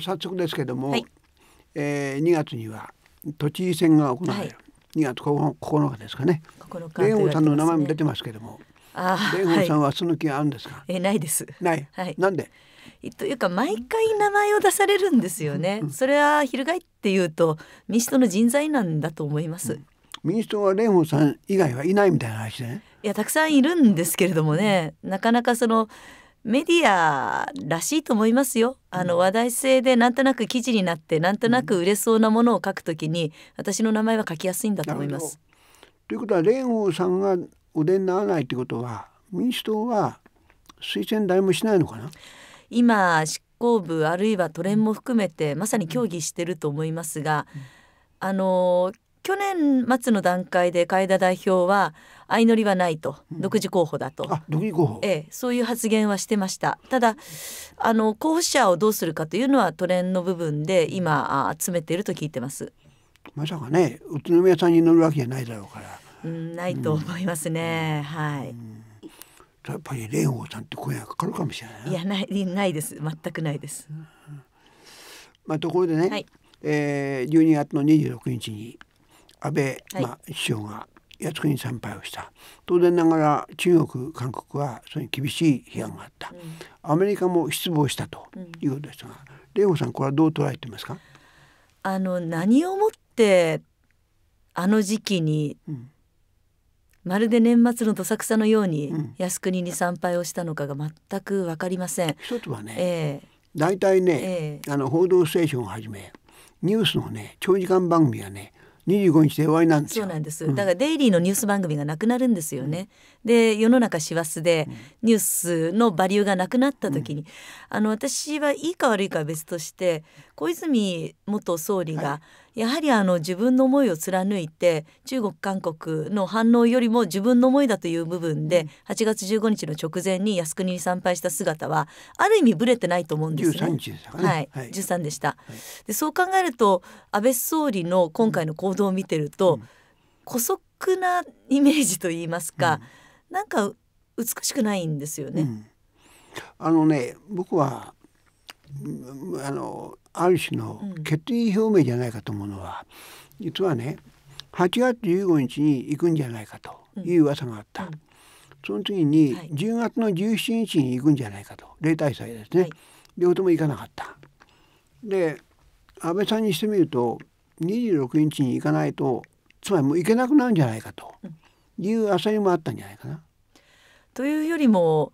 早速ですけども、はい、えー、2月には都知事選が行われる、はい、2月9日ですかね蓮舫、ね、さんの名前も出てますけども蓮舫さんはその気があるんですか、はい、えないですない、はい、なんでというか毎回名前を出されるんですよね、うん、それは翻っていうと民主党の人材なんだと思います、うん、民主党は蓮舫さん以外はいないみたいな話でねいやたくさんいるんですけれどもねなかなかそのメディアらしいと思いますよ。あの話題性でなんとなく記事になってなんとなく売れそうなものを書くときに私の名前は書きやすいんだと思います。ということは蓮舫さんがお出にならないということは民主党は推薦誰もしないのかな今執行部あるいは都連も含めてまさに協議してると思いますが、うん、あの去年末の段階で海田代表は相乗りはないと、うん、独自候補だとあ独自候補、ええ、そういう発言はしてましたただあの候補者をどうするかというのはトレンの部分で今あ詰めていると聞いてますまさかね宇都宮さんに乗るわけじゃないだろうから、うん、ないと思いますね、うん、はい。やっぱり蓮舫さんって声がかかるかもしれないいやないないです全くないです、まあところでね、はい、えー、12月の26日に安倍、まあ、首相が靖国に参拝をした当然ながら中国韓国はそれに厳しい批判があった、アメリカも失望したということですが、玲子さんこれはどう捉えてますかあの何をもってあの時期に、うん、まるで年末のどさくさのように靖国に参拝をしたのかが全く分かりません。一つはね、えー、大体ね、えー、あの報道ステーションをはじめニュースのね長時間番組はね25日で終わりなんですそうなんです、だからデイリーのニュース番組がなくなるんですよね、うん、で世の中師走でニュースのバリューがなくなった時に、うん、あの私はいいか悪いかは別として小泉元総理がやはりあの自分の思いを貫いて中国韓国の反応よりも自分の思いだという部分で8月15日の直前に靖国に参拝した姿はある意味ぶれてないと思うんですね。13日でしたかね。はい、はい、13でした。はい、でそう考えると安倍総理の今回の行動を見てると、姑、う、息、ん、なイメージと言いますか、うん、なんか美しくないんですよね。うん、あのね僕はあのある種の決意表明じゃないかと思うのは、うん、実はね8月15日に行くんじゃないかという噂があった、うん、その次に10月の17日に行くんじゃないかと例大祭ですね、はい、両方とも行かなかったで安倍さんにしてみると26日に行かないとつまりもう行けなくなるんじゃないかという焦りもあったんじゃないかな。というよりも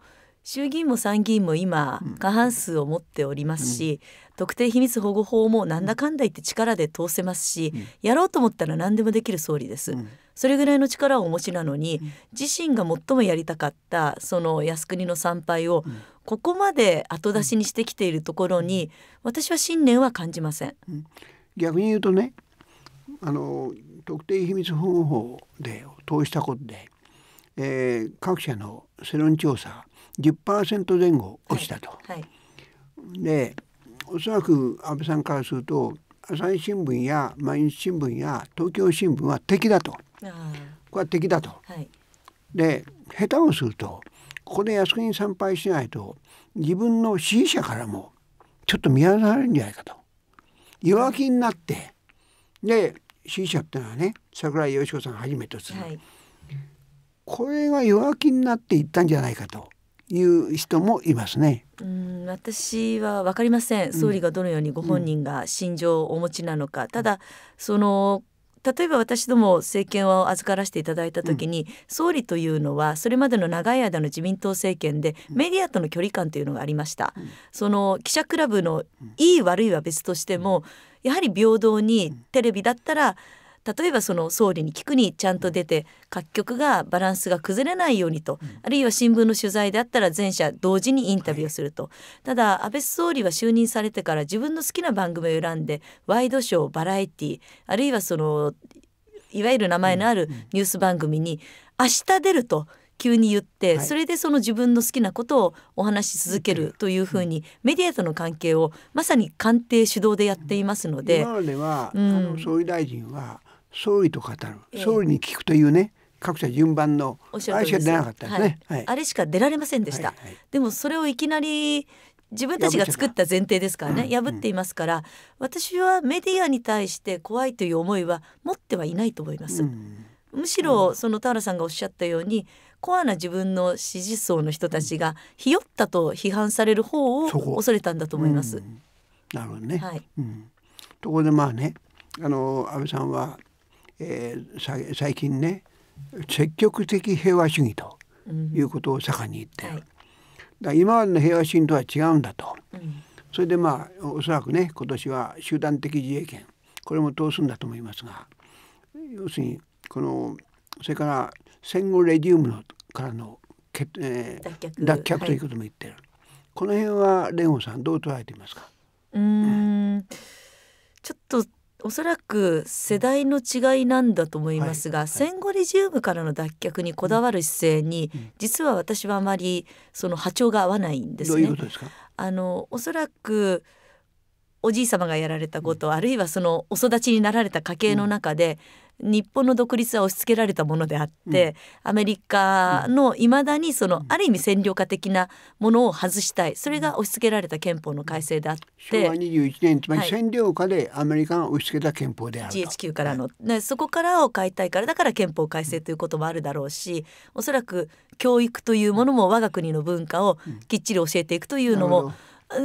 衆議院も参議院も今過半数を持っておりますし、うん、特定秘密保護法もなんだかんだ言って力で通せますし、うん、やろうと思ったら何でもできる総理です。うんそれぐらいの力をお持ちなのに、自身が最もやりたかったその靖国の参拝をここまで後出しにしてきているところに私は信念は感じません。逆に言うとねあの特定秘密保護法で通したことで、えー、各社の世論調査10%前後落ちたと。はいはい、でおそらく安倍さんからすると朝日新聞や毎日新聞や東京新聞は敵だとこれは敵だと。はい、で下手をするとここで靖国に参拝しないと自分の支持者からもちょっと見放されるんじゃないかと弱気になってで支持者ってのはね桜井よし子さんはじめとする、これが弱気になっていったんじゃないかという人もいますね。うん私は分かりません総理がどのようにご本人が心情をお持ちなのか、うん、ただその例えば私ども政権を預からせていただいた時に、うん、総理というのはそれまでの長い間の自民党政権でメディアとの距離感というのがありました、うん、その記者クラブのいい悪いは別としてもやはり平等にテレビだったら例えばその総理に聞くにちゃんと出て各局がバランスが崩れないようにと、うん、あるいは新聞の取材であったら全社同時にインタビューをすると、はい、ただ安倍総理は就任されてから自分の好きな番組を選んでワイドショーバラエティあるいはそのいわゆる名前のあるニュース番組に明日出ると急に言って、それでその自分の好きなことをお話し続けるというふうにメディアとの関係をまさに官邸主導でやっていますので今までは、あの総理大臣は総理と語る、総理に聞くというね各社順番のあれしか出なかったですね、はいはい、あれしか出られませんでした、はいはい、でもそれをいきなり自分たちが作った前提ですからね破っていますから、うんうん、私はメディアに対して怖いという思いは持ってはいないと思います、うん、むしろその田原さんがおっしゃったようにコアな自分の支持層の人たちがひよったと批判される方を恐れたんだと思います、なるほどね、はいうん、ところでまあねあの安倍さんはえー、最近ね積極的平和主義ということを盛んに言って、うんはい、今までの平和主義とは違うんだと、うん、それでまあおそらくね今年は集団的自衛権これも通すんだと思いますが要するにこのそれから戦後レジウムのからの、えー、脱却脱却ということも言ってる、はい、この辺は蓮舫さんどう捉えていますかうん、ちょっとおそらく世代の違いなんだと思いますが、はいはい、戦後リジウムからの脱却にこだわる姿勢に、うん、実は私はあまりその波長が合わないんですね。ううあのおそらくおじい様がやられたこと、あるいはそのお育ちになられた家系の中で、日本の独立は押し付けられたものであって、アメリカのいまだにその、ある意味占領下的なものを外したいそれが押し付けられた憲法の改正であって昭和21年つまり占領下でアメリカが押し付けた憲法であると、はい、GHQ からの、ね、そこからを変えたいからだから憲法改正ということもあるだろうしおそらく教育というものも我が国の文化をきっちり教えていくというのも、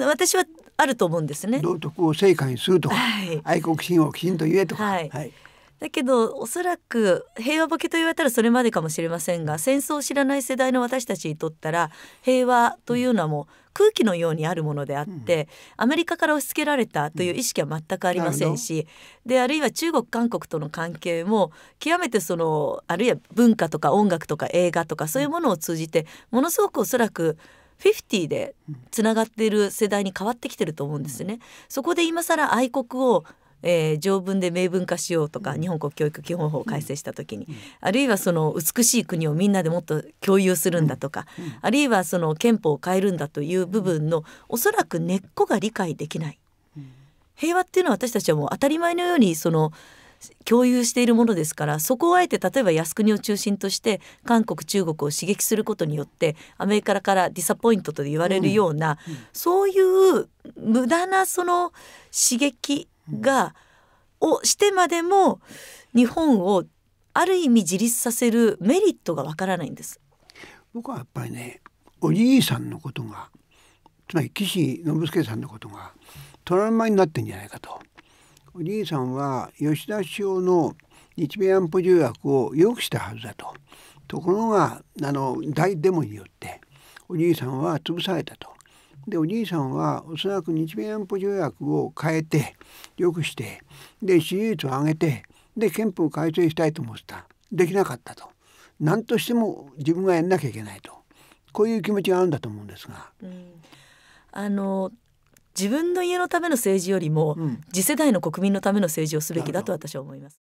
私はあると思うんですね。道徳を成果にするとか、はい、愛国心をきちんと言えとか。はい、はいだけどおそらく平和ボケと言われたらそれまでかもしれませんが戦争を知らない世代の私たちにとったら平和というのはもう空気のようにあるものであって、うん、アメリカから押し付けられたという意識は全くありませんし、うん、であるいは中国韓国との関係も極めてそのあるいは文化とか音楽とか映画とかそういうものを通じてものすごくおそらく50でつながっている世代に変わってきてると思うんですね。そこで今更愛国をえー、条文で明文化しようとか日本国教育基本法を改正した時に、あるいはその美しい国をみんなでもっと共有するんだとか、あるいはその憲法を変えるんだという部分のおそらく根っこが理解できない。平和っていうのは私たちはもう当たり前のようにその共有しているものですからそこをあえて例えば靖国を中心として韓国中国を刺激することによってアメリカからディサポイントと言われるような、うんうん、そういう無駄なその刺激が、をしてまでも日本をある意味自立させるメリットがわからないんです。僕はやっぱりねおじいさんのことがつまり岸信介さんのことがトラウマになってんじゃないかと。おいさんは吉田首相の日米安保条約を良くしたはずだとところがあの大デモによっておじいさんは潰されたと。でおじいさんはおそらく日米安保条約を変えて良くしてで支持率を上げてで憲法改正したいと思ってたできなかったと何としても自分がやんなきゃいけないとこういう気持ちがあるんだと思うんですが。うんあの自分の家のための政治よりも、次世代の国民のための政治をすべきだと私は思います。